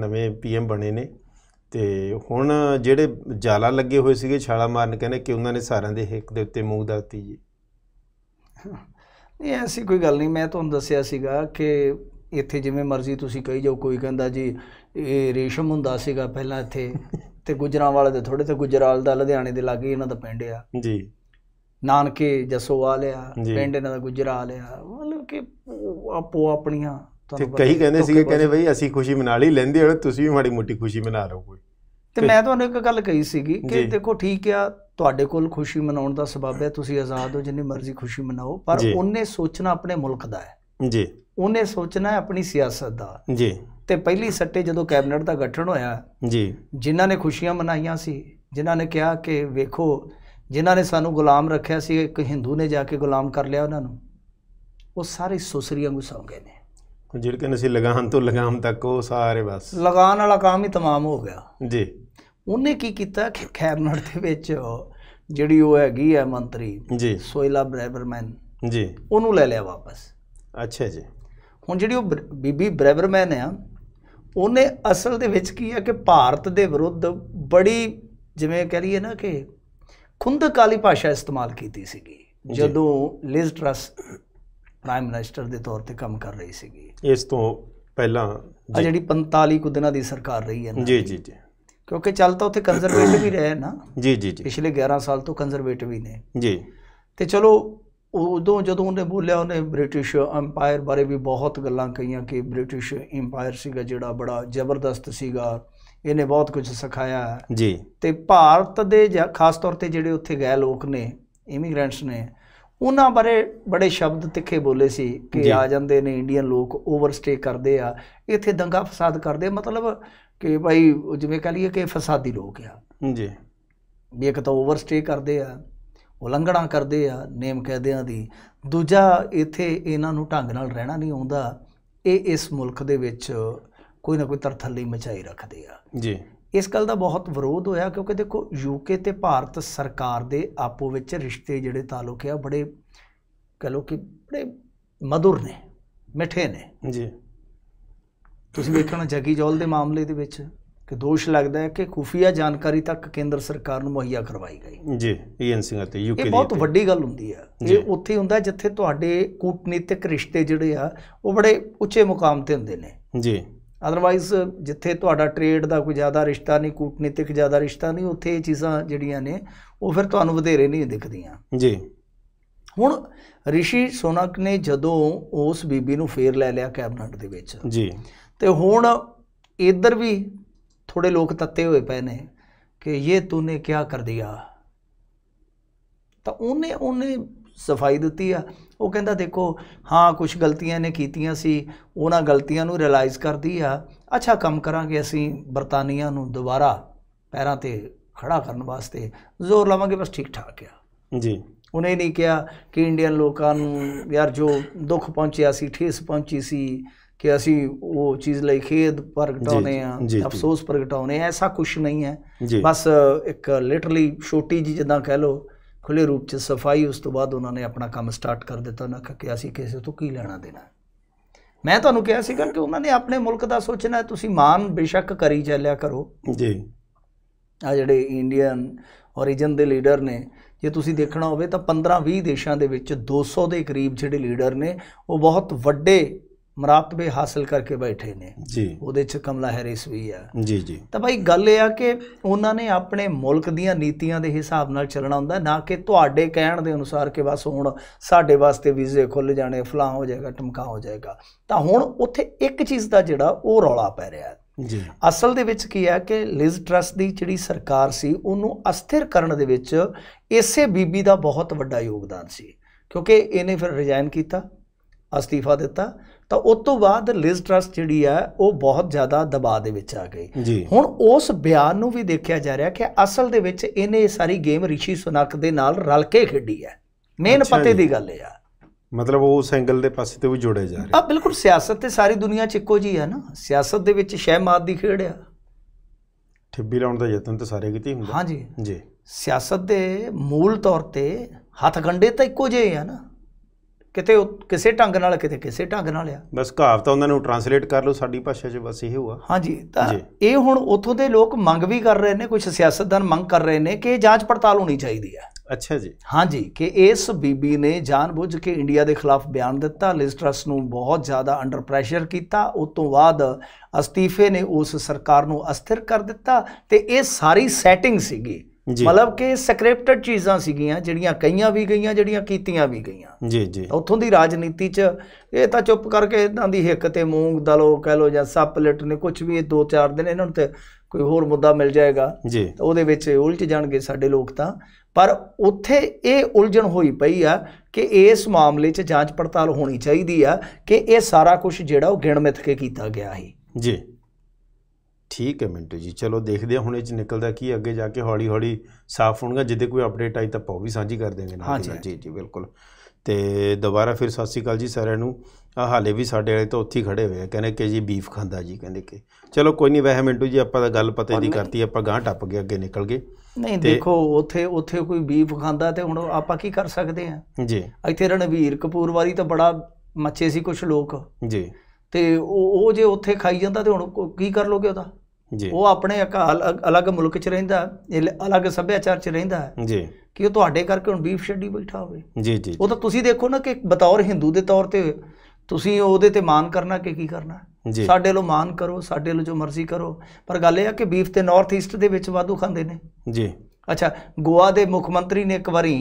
ਨਵੇਂ ਪੀਐਮ ਬਣੇ ਨੇ ਤੇ ਹੁਣ ਜਿਹੜੇ ਜਾਲਾ ਲੱਗੇ ਹੋਏ ਸੀਗੇ ਛਾਲਾ ਮਾਰਨ ਕਹਿੰਦੇ ਕਿ ਉਹਨਾਂ ਨੇ ਸਾਰਿਆਂ ਦੇ ਹੱਕ ਦੇ ਉੱਤੇ ਮੂੰਹ ਦਲਤੀ ਜੀ ਨਹੀਂ ਐਸੀ ਕੋਈ ਗੱਲ ਨਹੀਂ ਮੈਂ ਤੁਹਾਨੂੰ ਦੱਸਿਆ ਸੀਗਾ ਕਿ ਇੱਥੇ ਜਿਵੇਂ ਮਰਜ਼ੀ ਤੁਸੀਂ ਕਹੀ ਜਾਓ ਕੋਈ ਕਹਿੰਦਾ ਜੀ ਇਹ ਰੇਸ਼ਮ ਹੁੰਦਾ ਸੀਗਾ ਪਹਿਲਾਂ ਇੱਥੇ ਤੇ ਗੁਜਰਾਵਾਲ ਦੇ ਥੋੜੇ ਤੇ ਗੁਜਰਾਲ ਦਾ ਲੁਧਿਆਣੇ ਦੇ ਲਾਗੇ ਇਹਨਾਂ ਦਾ ਪਿੰਡ ਆ ਜੀ ਨਾਨਕੇ ਜਸੋਵਾਲਿਆ ਪਿੰਡ ਇਹਨਾਂ ਦਾ ਗੁਜਰਾਲਿਆ ਮਤਲਬ ਕਿ ਆਪੋ ਆਪਣੀਆਂ ਤੇ ਕਈ ਕਹਿੰਦੇ ਸੀਗੇ ਕਹਿੰਦੇ ਬਈ ਅਸੀਂ ਖੁਸ਼ੀ ਮਨਾ ਲਈ ਲੈਂਦੇ ਹੋ ਤੁਸੀਂ ਵੀ ਮਾੜੀ ਮੋਟੀ ਖੁਸ਼ੀ ਮਨਾ ਰਹੋ ਕੋਈ ਤੇ ਮੈਂ ਤੁਹਾਨੂੰ ਇੱਕ ਗੱਲ ਕਹੀ ਸੀਗੀ ਕਿ ਦੇਖੋ ਠੀਕ ਆ ਤੁਹਾਡੇ ਕੋਲ ਖੁਸ਼ੀ ਮਨਾਉਣ ਦਾ ਸਬਾਬ ਹੈ ਤੁਸੀਂ ਆਜ਼ਾਦ ਹੋ ਜਿੰਨੀ ਮਰਜ਼ੀ ਖੁਸ਼ੀ ਮਨਾਓ ਪਰ ਉਹਨੇ ਸੋਚਣਾ ਆਪਣੇ ਮੁਲਕ ਦਾ ਹੈ ਜੀ ਉਹਨੇ ਸੋਚਣਾ ਹੈ ਆਪਣੀ ਸਿਆਸਤ ਦਾ ਜੀ ਤੇ ਪਹਿਲੀ ਸੱਟੇ ਜਦੋਂ ਕੈਬਨਿਟ ਦਾ ਗਠਨ ਹੋਇਆ ਜੀ ਜਿਨ੍ਹਾਂ ਨੇ ਖੁਸ਼ੀਆਂ ਮਨਾਈਆਂ ਸੀ ਜਿਨ੍ਹਾਂ ਨੇ ਕਿਹਾ ਕਿ ਵੇਖੋ ਜਿਨ੍ਹਾਂ ਨੇ ਸਾਨੂੰ ਗੁਲਾਮ ਰੱਖਿਆ ਸੀ ਇੱਕ ਹਿੰਦੂ ਨੇ ਜਾ ਕੇ ਗੁਲਾਮ ਕਰ ਲਿਆ ਉਹਨਾਂ ਨੂੰ ਉਹ ਸਾਰੇ ਸੁਸਰੀਆਂ ਨੂੰ ਸੌਂ ਗਏ ਨੇ ਜਿਹੜੇ ਕਹਿੰਦੇ ਸੀ ਲਗਾਨ ਤੋਂ ਲਗਾਮ ਤੱਕ ਉਹ ਸਾਰੇ ਬਸ ਲਗਾਨ ਵਾਲਾ ਕੰਮ ਹੀ ਤਮਾਮ ਹੋ ਗਿਆ ਜੀ ਉਹਨੇ ਕੀ ਕੀਤਾ ਕਿ ਖੈਰਨੜ ਦੇ ਵਿੱਚ ਜਿਹੜੀ ਉਹ ਹੈਗੀ ਹੈ ਮੰਤਰੀ ਜੀ ਸੋਇਲਾ ਬ੍ਰੈਵਰਮੈਨ ਜੀ ਉਹਨੂੰ ਲੈ ਲਿਆ ਵਾਪਸ ਅੱਛਾ ਜੀ ਹੁਣ ਜਿਹੜੀ ਉਹ ਬੀਬੀ ਬ੍ਰੈਵਰਮੈਨ ਆ ਉਹਨੇ ਅਸਲ ਦੇ ਵਿੱਚ ਕੀ ਹੈ ਕਿ ਭਾਰਤ ਦੇ ਵਿਰੁੱਧ ਬੜੀ ਜਿਵੇਂ ਕਹ ਲਈਏ ਨਾ ਕਿ ਖੁੰਦਕਾਲੀ ਭਾਸ਼ਾ ਇਸਤੇਮਾਲ ਕੀਤੀ ਸੀਗੀ ਜਦੋਂ ਲਿਜ਼ ਪ੍ਰਾਈਮ ਮਿਨਿਸਟਰ ਦੇ ਤੌਰ ਤੇ ਕੰਮ ਕਰ ਰਹੀ ਸੀਗੀ ਇਸ ਤੋਂ ਪਹਿਲਾਂ ਆ ਜਿਹੜੀ 45 ਕੁ ਦਿਨਾਂ ਦੀ ਸਰਕਾਰ ਰਹੀ ਹੈ ਨਾ ਜੀ ਜੀ ਜੀ ਕਿਉਂਕਿ ਚੱਲ ਤਾਂ ਉੱਥੇ ਕੰਜ਼ਰਵੇਟਿਵ ਹੀ ਰਹੇ ਨਾ ਜੀ ਜੀ ਜੀ ਪਿਛਲੇ 11 ਸਾਲ ਤੋਂ ਕੰਜ਼ਰਵੇਟਿਵ ਹੀ ਨੇ ਜੀ ਤੇ ਚਲੋ ਉਦੋਂ ਜਦੋਂ ਉਹਨੇ ਬੋਲਿਆ ਉਹਨੇ ਬ੍ਰਿਟਿਸ਼ ਐਮਪਾਇਰ ਬਾਰੇ ਵੀ ਬਹੁਤ ਗੱਲਾਂ ਕਹੀਆਂ ਕਿ ਬ੍ਰਿਟਿਸ਼ ਐਮਪਾਇਰ ਸੀਗਾ ਜਿਹੜਾ ਬੜਾ ਜ਼ਬਰਦਸਤ ਸੀਗਾ ਇਹਨੇ ਬਹੁਤ ਕੁਝ ਸਿਖਾਇਆ ਜੀ ਤੇ ਭਾਰਤ ਦੇ ਖਾਸ ਤੌਰ ਤੇ ਜਿਹੜੇ ਉੱਥੇ ਗਏ ਲੋਕ ਨੇ ਇਮੀਗ੍ਰੈਂਟਸ ਨੇ ਉਹਨਾਂ ਬਾਰੇ ਬੜੇ ਸ਼ਬਦ ਤਿੱਖੇ ਬੋਲੇ ਸੀ ਕਿ ਆ ਜਾਂਦੇ ਨੇ ਇੰਡੀਅਨ ਲੋਕ ਓਵਰਸਟੇ ਕਰਦੇ ਆ ਇੱਥੇ ਦੰਗਾ ਫਸਾਦ ਕਰਦੇ ਮਤਲਬ ਕਿ ਭਾਈ ਜਿਵੇਂ ਕਹ ਲਈਏ ਕਿ ਫਸਾਦੀ ਲੋਕ ਆ ਜੀ ਵੀ ਇੱਕ ਤਾਂ ਓਵਰਸਟੇ ਕਰਦੇ ਆ ਉਲੰਘਣਾ ਕਰਦੇ ਆ ਨੇਮ ਕਾਇਦਿਆਂ ਦੀ ਦੂਜਾ ਇੱਥੇ ਇਹਨਾਂ ਨੂੰ ਢੰਗ ਨਾਲ ਰਹਿਣਾ ਨਹੀਂ ਆਉਂਦਾ ਇਹ ਇਸ ਮੁਲਕ ਦੇ ਵਿੱਚ ਕੋਈ ਨਾ ਕੋਈ ਤਰਥੱਲੀ ਮਚਾਈ ਰੱਖਦੇ ਆ ਜੀ ਇਸ ਗੱਲ ਦਾ ਬਹੁਤ ਵਿਰੋਧ ਹੋਇਆ ਕਿਉਂਕਿ ਦੇਖੋ ਯੂਕੇ ਤੇ ਭਾਰਤ ਸਰਕਾਰ ਦੇ ਆਪੋ ਵਿੱਚ ਰਿਸ਼ਤੇ ਜਿਹੜੇ ਤਾਲੁਕ ਆ ਬੜੇ ਕਹ ਲੋ ਕਿ ਬੜੇ ਮధుਰ ਨੇ ਮਿੱਠੇ ਨੇ ਜੀ ਤੁਸੀਂ ਵੇਖਣਾ ਜਗੀ ਜੋਲ ਦੇ ਮਾਮਲੇ ਦੇ ਵਿੱਚ ਕਿ ਦੋਸ਼ ਲੱਗਦਾ ਹੈ ਕਿ ਖੁਫੀਆ ਜਾਣਕਾਰੀ ਤੱਕ ਕੇਂਦਰ ਸਰਕਾਰ ਨੂੰ ਮੁਹੱਈਆ ਕਰਵਾਈ ਗਈ ਜੀ ਈਐਨ ਸਿੰਘ ਅਤੇ ਯੂਕੇ ਦੀ ਇਹ ਬਹੁਤ ਵੱਡੀ ਗੱਲ ਹੁੰਦੀ ਹੈ ਇਹ ਉੱਥੇ ਹੁੰਦਾ ਜਿੱਥੇ ਤੁਹਾਡੇ ਕੂਟਨੀਤਿਕ ਰਿਸ਼ਤੇ ਜਿਹੜੇ ਆ ਉਹ ਬੜੇ ਉੱਚੇ ਮੁਕਾਮ ਤੇ ਹੁੰਦੇ ਨੇ ਜੀ ਅਦਰਵਾਈਜ਼ ਜਿੱਥੇ ਤੁਹਾਡਾ ਟ੍ਰੇਡ ਦਾ ਕੋਈ ਜ਼ਿਆਦਾ ਰਿਸ਼ਤਾ ਨਹੀਂ ਕੂਟਨੀਤਿਕ ਜ਼ਿਆਦਾ ਰਿਸ਼ਤਾ ਨਹੀਂ ਉੱਥੇ ਇਹ ਚੀਜ਼ਾਂ ਜਿਹੜੀਆਂ ਨੇ ਉਹ ਫਿਰ ਤੁਹਾਨੂੰ ਵਧੇਰੇ ਨਹੀਂ ਦਿਖਦੀਆਂ ਜੀ ਹੁਣ ਰਿਸ਼ੀ ਸੋਨਕ ਨੇ ਜਦੋਂ ਉਸ ਬੀਬੀ ਨੂੰ ਫੇਰ ਲੈ ਲਿਆ ਕੈਬਨਟ ਦੇ ਵਿੱਚ ਜੀ ਤੇ ਹੁਣ ਇਧਰ ਵੀ ਥੋੜੇ ਲੋਕ ਤੱਤੇ ਹੋਏ ਪਏ ਨੇ ਕਿ ਇਹ ਤੂਨੇ ਕੀ ਕਰ ਦਿਆ ਤਾਂ ਉਹਨੇ ਉਹਨੇ ਸਫਾਈ ਦਿੱਤੀ ਆ ਉਹ ਕਹਿੰਦਾ ਦੇਖੋ ਹਾਂ ਕੁਝ ਗਲਤੀਆਂ ਨੇ ਕੀਤੀਆਂ ਸੀ ਉਹਨਾਂ ਗਲਤੀਆਂ ਨੂੰ ਰਿਅਲਾਈਜ਼ ਕਰਦੀ ਆ ਅੱਛਾ ਕੰਮ ਕਰਾਂਗੇ ਅਸੀਂ ਬਰਤਾਨੀਆਂ ਨੂੰ ਦੁਬਾਰਾ ਪੈਰਾਂ ਤੇ ਖੜਾ ਕਰਨ ਵਾਸਤੇ ਜ਼ੋਰ ਲਾਵਾਂਗੇ ਬਸ ਠੀਕ ਠਾਕ ਆ ਜੀ ਉਹਨੇ ਨਹੀਂ ਕਿਹਾ ਕਿ ਇੰਡੀਅਨ ਲੋਕਾਂ ਨੂੰ ਯਾਰ ਜੋ ਦੁੱਖ ਪਹੁੰਚਿਆ ਸੀ ਠੇਸ ਪਹੁੰਚੀ ਸੀ ਕਿ ਅਸੀਂ ਉਹ ਚੀਜ਼ ਲਈ ਖੇਦ ਪ੍ਰਗਟਾਉਨੇ ਆ ਅਫਸੋਸ ਪ੍ਰਗਟਾਉਨੇ ਐਸਾ ਕੁਝ ਨਹੀਂ ਹੈ ਬਸ ਇੱਕ ਲਿਟਰਲੀ ਛੋਟੀ ਜੀ ਜਿੱਦਾਂ ਕਹਿ ਲੋ ਖੁੱਲੇ ਰੂਪ 'ਚ ਸਫਾਈ ਉਸ ਤੋਂ ਬਾਅਦ ਉਹਨਾਂ ਨੇ ਆਪਣਾ ਕੰਮ ਸਟਾਰਟ ਕਰ ਦਿੱਤਾ ਉਹਨਾਂ ਕਿ ਅਸੀਂ ਕਿਸੇ ਤੋਂ ਕੀ ਲੈਣਾ ਦੇਣਾ ਮੈਂ ਤੁਹਾਨੂੰ ਕਿਹਾ ਸੀਗਾ ਕਿ ਉਹਨਾਂ ਨੇ ਆਪਣੇ ਮੁਲਕ ਦਾ ਸੋਚਣਾ ਤੁਸੀਂ ਮਾਨ ਬੇਸ਼ੱਕ ਕਰੀ ਚੱਲਿਆ ਕਰੋ ਜੀ ਆ ਜਿਹੜੇ ਇੰਡੀਅਨ origin ਦੇ ਲੀਡਰ ਨੇ ਜੇ ਤੁਸੀਂ ਦੇਖਣਾ ਹੋਵੇ ਤਾਂ 15-20 ਦੇਸ਼ਾਂ ਦੇ ਵਿੱਚ 200 ਦੇ ਕਰੀਬ ਜਿਹੜੇ ਲੀਡਰ ਨੇ ਉਹ ਬਹੁਤ ਵੱਡੇ ਮਰਾਤਬੇ ਹਾਸਲ ਕਰਕੇ ਬੈਠੇ ਨੇ ਜੀ ਉਹਦੇ ਚ ਕਮਲਾ ਹੈਰਿਸ ਵੀ ਆ ਜੀ ਜੀ ਤਾਂ ਭਾਈ ਗੱਲ ਇਹ ਆ ਕਿ ਉਹਨਾਂ ਨੇ ਆਪਣੇ ਮੁਲਕ ਦੀਆਂ ਨੀਤੀਆਂ ਦੇ ਹਿਸਾਬ ਨਾਲ ਚੱਲਣਾ ਹੁੰਦਾ ਨਾ ਕਿ ਤੁਹਾਡੇ ਕਹਿਣ ਦੇ ਅਨੁਸਾਰ ਕਿ ਬਸ ਹੁਣ ਸਾਡੇ ਵਾਸਤੇ ਵੀਜ਼ੇ ਖੁੱਲ ਜਾਣੇ ਫਲਾਂ ਹੋ ਜਾਏਗਾ ਟਮਕਾ ਹੋ ਜਾਏਗਾ ਤਾਂ ਹੁਣ ਉੱਥੇ ਇੱਕ ਚੀਜ਼ ਦਾ ਜਿਹੜਾ ਉਹ ਰੌਲਾ ਪੈ ਰਿਹਾ ਹੈ ਜੀ ਅਸਲ ਦੇ ਵਿੱਚ ਕੀ ਹੈ ਕਿ ਲਿਜ਼ ਟਰਸ ਦੀ ਜਿਹੜੀ ਸਰਕਾਰ ਸੀ ਉਹਨੂੰ ਅਸਥਿਰ ਕਰਨ ਦੇ ਵਿੱਚ ਇਸੇ ਬੀਬੀ ਦਾ ਬਹੁਤ ਵੱਡਾ ਯੋਗਦਾਨ ਸੀ ਕਿਉਂਕਿ ਇਹਨੇ ਫਿਰ ਰਿਜ਼ਾਈਨ ਕੀਤਾ ਅਸਤੀਫਾ ਦਿੱਤਾ ਤਾਂ ਉਸ ਤੋਂ ਬਾਅਦ ਲਿਜ਼ ਟਰਸਟ ਜਿਹੜੀ ਆ ਉਹ ਬਹੁਤ ਜ਼ਿਆਦਾ ਦਬਾਅ ਦੇ ਵਿੱਚ ਆ ਗਈ ਹੁਣ ਉਸ ਬਿਆਨ ਨੂੰ ਵੀ ਦੇਖਿਆ ਜਾ ਰਿਹਾ ਕਿ ਅਸਲ ਦੇ ਵਿੱਚ ਇਹਨੇ ਸਾਰੀ ਗੇਮ ਰਿਸ਼ੀ ਸੁਨਕ ਦੇ ਨਾਲ ਰਲ ਕੇ ਖੇਡੀ ਹੈ ਮੇਨ ਪਤੇ ਦੀ ਗੱਲ ਹੈ ਮਤਲਬ ਉਹ ਉਸ ਐਂਗਲ ਦੇ ਪਾਸੇ ਤੇ ਵੀ ਜੁੜੇ ਜਾ ਰਹੇ ਆ ਬਿਲਕੁਲ ਸਿਆਸਤ ਤੇ ਸਾਰੀ ਦੁਨੀਆ ਚ ਇੱਕੋ ਜੀ ਆ ਨਾ ਸਿਆਸਤ ਦੇ ਵਿੱਚ ਸ਼ਹਿਮਾਤ ਦੀ ਖੇਡ ਆ ਠਿੱਬੀ ਲਾਉਣ ਦਾ ਯਤਨ ਤਾਂ ਸਾਰੇ ਕੀਤੇ ਹੁੰਦੇ ਹਾਂਜੀ ਜੀ ਸਿਆਸਤ ਦੇ ਮੂਲ ਤੌਰ ਤੇ ਹੱਥ ਗੰਡੇ ਤਾਂ ਇੱਕੋ ਜਿਹੇ ਆ ਨਾ ਕਿਤੇ ਕਿਸੇ ਢੰਗ ਨਾਲ ਕਿਤੇ ਕਿਸੇ ਢੰਗ ਨਾਲ ਆ ਬਸ ਕਹਾਵਤਾਂ ਉਹਨਾਂ ਨੂੰ ਟਰਾਂਸਲੇਟ ਕਰ ਲਓ ਸਾਡੀ ਭਾਸ਼ਾ 'ਚ ਬਸ ਇਹ ਹੋਆ ਹਾਂਜੀ ਤਾਂ ਇਹ ਹੁਣ ਉੱਥੋਂ ਦੇ ਲੋਕ ਮੰਗ ਵੀ ਕਰ ਰਹੇ ਨੇ ਕੁਝ ਸਿਆਸਤਦਾਨ ਮੰਗ ਕਰ ਰਹੇ ਨੇ ਕਿ ਜਾਂਚ ਪੜਤਾਲ ਹੋਣੀ ਚਾਹੀਦੀ ਆ ਅੱਛਾ ਜੀ ਹਾਂਜੀ ਕਿ ਇਸ ਬੀਬੀ ਨੇ ਜਾਣਬੁੱਝ ਕੇ ਇੰਡੀਆ ਦੇ ਖਿਲਾਫ ਬਿਆਨ ਦਿੱਤਾ ਲਿਸਟਰਸ ਨੂੰ ਬਹੁਤ ਜ਼ਿਆਦਾ ਅੰਡਰ ਪ੍ਰੈਸ਼ਰ ਕੀਤਾ ਉਸ ਤੋਂ ਬਾਅਦ ਅਸਤੀਫੇ ਨੇ ਉਸ ਸਰਕਾਰ ਨੂੰ ਅਸਥਿਰ ਕਰ ਦਿੱਤਾ ਤੇ ਇਹ ਸਾਰੀ ਸੈਟਿੰਗ ਸੀਗੀ ਮਤਲਬ ਕਿ ਸਕ੍ਰਿਪਟਡ ਚੀਜ਼ਾਂ ਸੀਗੀਆਂ ਜਿਹੜੀਆਂ ਕਈਆਂ ਵੀ ਗਈਆਂ ਜਿਹੜੀਆਂ ਕੀਤੀਆਂ ਵੀ ਗਈਆਂ ਜੀ ਜੀ ਉੱਥੋਂ ਦੀ ਰਾਜਨੀਤੀ 'ਚ ਇਹ ਤਾਂ ਚੁੱਪ ਕਰਕੇ ਇਦਾਂ ਦੀ ਹਿੱਕ ਤੇ ਮੂੰਗ ਦਲੋ ਕਹਿ ਲੋ ਜਾਂ ਸੱਪ ਲਿਟ ਨੇ ਕੁਝ ਵੀ ਇਹ ਦੋ ਚਾਰ ਦਿਨ ਇਹਨਾਂ ਨੂੰ ਤੇ ਕੋਈ ਹੋਰ ਮੁੱਦਾ ਮਿਲ ਜਾਏਗਾ ਜੀ ਉਹਦੇ ਵਿੱਚ ਉਲਝ ਜਾਣਗੇ ਸਾਡੇ ਲੋਕ ਤਾਂ ਪਰ ਉੱਥੇ ਇਹ ਉਲਝਣ ਹੋਈ ਪਈ ਆ ਕਿ ਇਸ ਮਾਮਲੇ 'ਚ ਜਾਂਚ ਪੜਤਾਲ ਹੋਣੀ ਚਾਹੀਦੀ ਆ ਕਿ ਇਹ ਸਾਰਾ ਕੁਝ ਜਿਹੜਾ ਉਹ ਗਿਣਮਿਤ ਕੇ ਕੀਤਾ ਗਿਆ ਹੈ ਜੀ ਠੀਕ ਹੈ ਮਿੰਟੂ ਜੀ ਚਲੋ ਦੇਖਦੇ ਹਾਂ ਹੁਣ ਇਹ ਚ ਨਿਕਲਦਾ ਕੀ ਅੱਗੇ ਜਾ ਕੇ ਹੌਲੀ ਹੌਲੀ ਸਾਫ਼ ਹੋਣਗਾ ਜਿੱਦੇ ਕੋਈ ਅਪਡੇਟ ਆਈ ਤਾਂ ਪਾਉ ਵੀ ਸਾਂਝੀ ਕਰ ਦੇਵਾਂਗੇ ਨਾਲ ਜੀ ਜੀ ਜੀ ਬਿਲਕੁਲ ਤੇ ਦੁਬਾਰਾ ਫਿਰ ਸਤਿ ਸ੍ਰੀ ਅਕਾਲ ਜੀ ਸਾਰਿਆਂ ਨੂੰ ਆ ਹਾਲੇ ਵੀ ਸਾਡੇ ਵਾਲੇ ਤਾਂ ਉੱਥੇ ਖੜੇ ਹੋਏ ਆ ਕਹਿੰਦੇ ਕਿ ਜੀ ਬੀਫ ਖਾਂਦਾ ਜੀ ਕਹਿੰਦੇ ਕਿ ਚਲੋ ਕੋਈ ਨਹੀਂ ਵਹਿ ਮਿੰਟੂ ਜੀ ਆਪਾਂ ਤਾਂ ਗੱਲ ਪਤੇ ਦੀ ਕਰਤੀ ਆਪਾਂ ਗਾਂ ਟੱਪ ਗਏ ਅੱਗੇ ਨਿਕਲ ਗਏ ਨਹੀਂ ਦੇਖੋ ਉੱਥੇ ਉੱਥੇ ਕੋਈ ਬੀਫ ਖਾਂਦਾ ਤੇ ਹੁਣ ਆਪਾਂ ਕੀ ਕਰ ਸਕਦੇ ਆ ਜੀ ਇੱਥੇ ਰਣਵੀਰ ਕਪੂਰ ਵਾਲੀ ਤਾਂ ਬੜਾ ਮੱਚੇ ਸੀ ਕੁਝ ਲੋਕ ਜੀ ਤੇ ਉਹ ਜੇ ਉੱਥੇ ਖਾਈ ਜਾਂਦਾ ਤੇ ਹੁਣ ਕੀ ਕਰ ਲੋਗੇ ਉਹਦਾ ਜੀ ਉਹ ਆਪਣੇ ਅਲੱਗ ਮੁਲਕ 'ਚ ਰਹਿੰਦਾ ਅਲੱਗ ਸੱਭਿਆਚਾਰ 'ਚ ਰਹਿੰਦਾ ਹੈ ਜੀ ਕਿ ਉਹ ਤੁਹਾਡੇ ਕਰਕੇ ਹੁਣ ਬੀਫ ਛੱਡੀ ਬੈਠਾ ਹੋਵੇ ਜੀ ਜੀ ਉਹ ਤਾਂ ਤੁਸੀਂ ਦੇਖੋ ਨਾ ਕਿ ਬਤੌਰ ਹਿੰਦੂ ਦੇ ਤੌਰ ਤੇ ਤੁਸੀਂ ਉਹਦੇ ਤੇ ਮਾਨ ਕਰਨਾ ਕਿ ਕੀ ਕਰਨਾ ਸਾਡੇ ਲੋ ਮਾਨ ਕਰੋ ਸਾਡੇ ਲੋ ਜੋ ਮਰਜ਼ੀ ਕਰੋ ਪਰ ਗੱਲ ਇਹ ਆ ਕਿ ਬੀਫ ਤੇ ਨਾਰਥ ਈਸਟ ਦੇ ਵਿੱਚ ਵਾਧੂ ਖਾਂਦੇ ਨੇ ਜੀ ਅੱਛਾ ਗੋਆ ਦੇ ਮੁੱਖ ਮੰਤਰੀ ਨੇ ਇੱਕ ਵਾਰੀ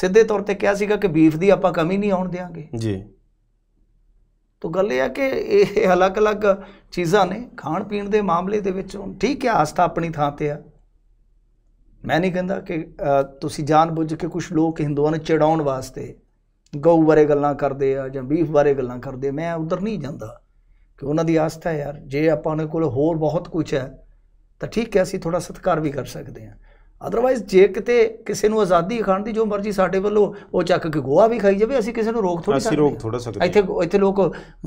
ਸਿੱਧੇ ਤੌਰ ਤੇ ਕਿਹਾ ਸੀਗਾ ਕਿ ਬੀਫ ਦੀ ਆਪਾਂ ਕਮੀ ਨਹੀਂ ਆਉਣ ਦੇਵਾਂਗੇ ਜੀ ਤੋਂ ਗੱਲ ਇਹ ਆ ਕਿ ਇਹ ਅਲੱਗ-ਅਲੱਗ ਚੀਜ਼ਾਂ ਨੇ ਖਾਣ ਪੀਣ ਦੇ ਮਾਮਲੇ ਦੇ ਵਿੱਚ ਹੁਣ ਠੀਕ ਹੈ ਆਸਥਾ ਆਪਣੀ ਥਾਂ ਤੇ ਆ ਮੈਂ ਨਹੀਂ ਕਹਿੰਦਾ ਕਿ ਤੁਸੀਂ ਜਾਣਬੁੱਝ ਕੇ ਕੁਝ ਲੋਕ ਹਿੰਦੂਆਂ ਨੂੰ ਚੜਾਉਣ ਵਾਸਤੇ ਗਊ ਬਾਰੇ ਗੱਲਾਂ ਕਰਦੇ ਆ ਜਾਂ ਬੀਫ ਬਾਰੇ ਗੱਲਾਂ ਕਰਦੇ ਮੈਂ ਉਧਰ ਨਹੀਂ ਜਾਂਦਾ ਕਿ ਉਹਨਾਂ ਦੀ ਆਸਥਾ ਯਾਰ ਜੇ ਆਪਾਂ ਉਹਨਾਂ ਕੋਲ ਹੋਰ ਬਹੁਤ ਕੁਝ ਹੈ ਤਾਂ ਠੀਕ ਹੈ ਅਸੀਂ ਥੋੜਾ ਸਤਿਕਾਰ ਵੀ ਕਰ ਸਕਦੇ ਆ ਅਦਰਵਾਈਜ਼ ਜੇ ਕਿਤੇ ਕਿਸੇ ਨੂੰ ਆਜ਼ਾਦੀ ਖਾਣ ਦੀ ਜੋ ਮਰਜ਼ੀ ਸਾਡੇ ਵੱਲੋਂ ਉਹ ਚੱਕ ਕੇ ਗੋਆ ਵੀ ਖਾਈ ਜਾਵੇ ਅਸੀਂ ਕਿਸੇ ਨੂੰ ਰੋਕ ਥੋੜੀ ਸਕਦੇ ਅਸੀਂ ਰੋਕ ਥੋੜਾ ਸਕਦੇ ਇੱਥੇ ਇੱਥੇ ਲੋਕ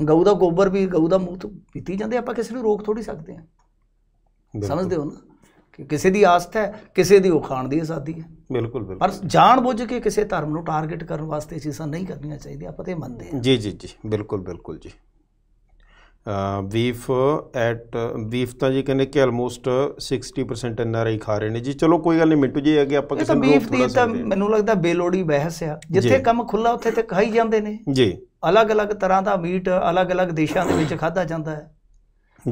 ਗਊ ਦਾ ਗੋਬਰ ਵੀ ਗਊ ਦਾ ਮੂਤ ਪੀਤੀ ਜਾਂਦੇ ਆਪਾਂ ਕਿਸੇ ਨੂੰ ਰੋਕ ਥੋੜੀ ਸਕਦੇ ਆ ਸਮਝਦੇ ਹੋ ਨਾ ਕਿ ਕਿਸੇ ਦੀ ਆਸਤ ਹੈ ਕਿਸੇ ਦੀ ਉਹ ਖਾਣ ਦੀ ਆਜ਼ਾਦੀ ਹੈ ਬਿਲਕੁਲ ਬਿਲਕੁਲ ਪਰ ਜਾਣ ਬੁੱਝ ਕੇ ਕਿਸੇ ਧਰਮ ਨੂੰ ਟਾਰਗੇਟ ਕਰਨ ਵਾਸਤੇ ਚੀਜ਼ਾਂ ਨਹੀਂ ਕਰਨੀਆਂ ਚਾਹੀਦੀਆਂ ਆਪਾਂ ਤੇ ਮੰਨਦੇ ਆ ਜੀ ਜੀ ਜੀ ਬਿਲਕੁਲ ਬਿਲਕੁਲ ਜੀ ਬੀਫ ਐਟ ਬੀਫ ਤਾਂ ਜੀ ਕਹਿੰਦੇ ਕਿ ਆਲਮੋਸਟ 60% ਐਨਆਰਆਈ ਖਾ ਰਹੇ ਨੇ ਜੀ ਚਲੋ ਕੋਈ ਗੱਲ ਨਹੀਂ ਮਿੰਟੂ ਜੀ ਅੱਗੇ ਆਪਾਂ ਕਿਸੇ ਨੂੰ ਬੀਫ ਦੀ ਤਾਂ ਮੈਨੂੰ ਲੱਗਦਾ ਬੇਲੋੜੀ ਬਹਿਸ ਆ ਜਿੱਥੇ ਕੰਮ ਖੁੱਲਾ ਉੱਥੇ ਤੇ ਖਾਈ ਜਾਂਦੇ ਨੇ ਜੀ ਅਲੱਗ-ਅਲੱਗ ਤਰ੍ਹਾਂ ਦਾ ਮੀਟ ਅਲੱਗ-ਅਲੱਗ ਦੇਸ਼ਾਂ ਦੇ ਵਿੱਚ ਖਾਦਾ ਜਾਂਦਾ ਹੈ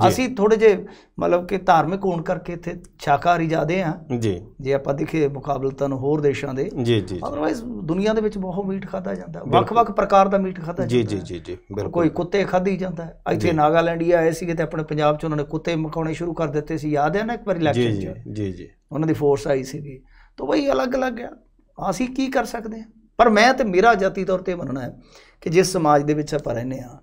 ਅਸੀਂ ਥੋੜੇ ਜੇ ਮਤਲਬ ਕਿ ਧਾਰਮਿਕ ਹੋਣ ਕਰਕੇ ਇੱਥੇ ਸ਼ਾਕਾਹਾਰੀ ਜਾਦੇ ਆ ਜੀ ਜੇ ਆਪਾਂ ਦੇਖੇ ਮੁਕਾਬਲਤਨ ਹੋਰ ਦੇਸ਼ਾਂ ਦੇ ਜੀ ਜੀ ਅਦਰਵਾਇਜ਼ ਦੁਨੀਆ ਦੇ ਵਿੱਚ ਬਹੁਤ ਮੀਟ ਖਾਦਾ ਜਾਂਦਾ ਵੱਖ-ਵੱਖ ਪ੍ਰਕਾਰ ਦਾ ਮੀਟ ਖਾਦਾ ਜਾਂਦਾ ਜੀ ਜੀ ਜੀ ਬਿਲਕੁਲ ਕੋਈ ਕੁੱਤੇ ਖਾਦੀ ਜਾਂਦਾ ਇੱਥੇ ਹੀ ਆਏ ਸੀਗੇ ਤੇ ਆਪਣੇ ਪੰਜਾਬ 'ਚ ਉਹਨਾਂ ਨੇ ਕੁੱਤੇ ਮਕਾਉਣੇ ਸ਼ੁਰੂ ਕਰ ਦਿੱਤੇ ਸੀ ਯਾਦ ਹੈ ਨਾ ਇੱਕ ਵਾਰ ਇਲੈਕਸ਼ਨ 'ਚ ਜੀ ਜੀ ਉਹਨਾਂ ਦੀ ਫੋਰਸ ਆਈ ਸੀਗੀ ਤਾਂ ਵਈ ਅਲੱਗ-ਅਲੱਗ ਆ ਅਸੀਂ ਕੀ ਕਰ ਸਕਦੇ ਹਾਂ ਪਰ ਮੈਂ ਤੇ ਮੇਰਾ ਜਾਤੀ ਤੌਰ ਤੇ ਮੰਨਣਾ ਹੈ ਕਿ ਜਿਸ ਸਮਾਜ ਦੇ ਵਿੱਚ ਆਪਾਂ ਰਹਿੰਦੇ ਆ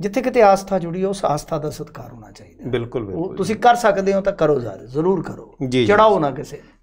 ਜਿੱਥੇ ਕਿਤੇ ਆਸਥਾ ਜੁੜੀ ਉਸ ਆਸਥਾ ਦਾ ਸਤਿਕਾਰ ਹੋਣਾ ਚਾਹੀਦਾ ਬਿਲਕੁਲ ਬਿਲਕੁਲ ਤੁਸੀਂ ਕਰ ਸਕਦੇ ਹੋ ਤਾਂ ਕਰੋ ਜ਼ਰੂਰ ਕਰੋ ਚੜਾਓ ਨਾ ਕਿਸੇ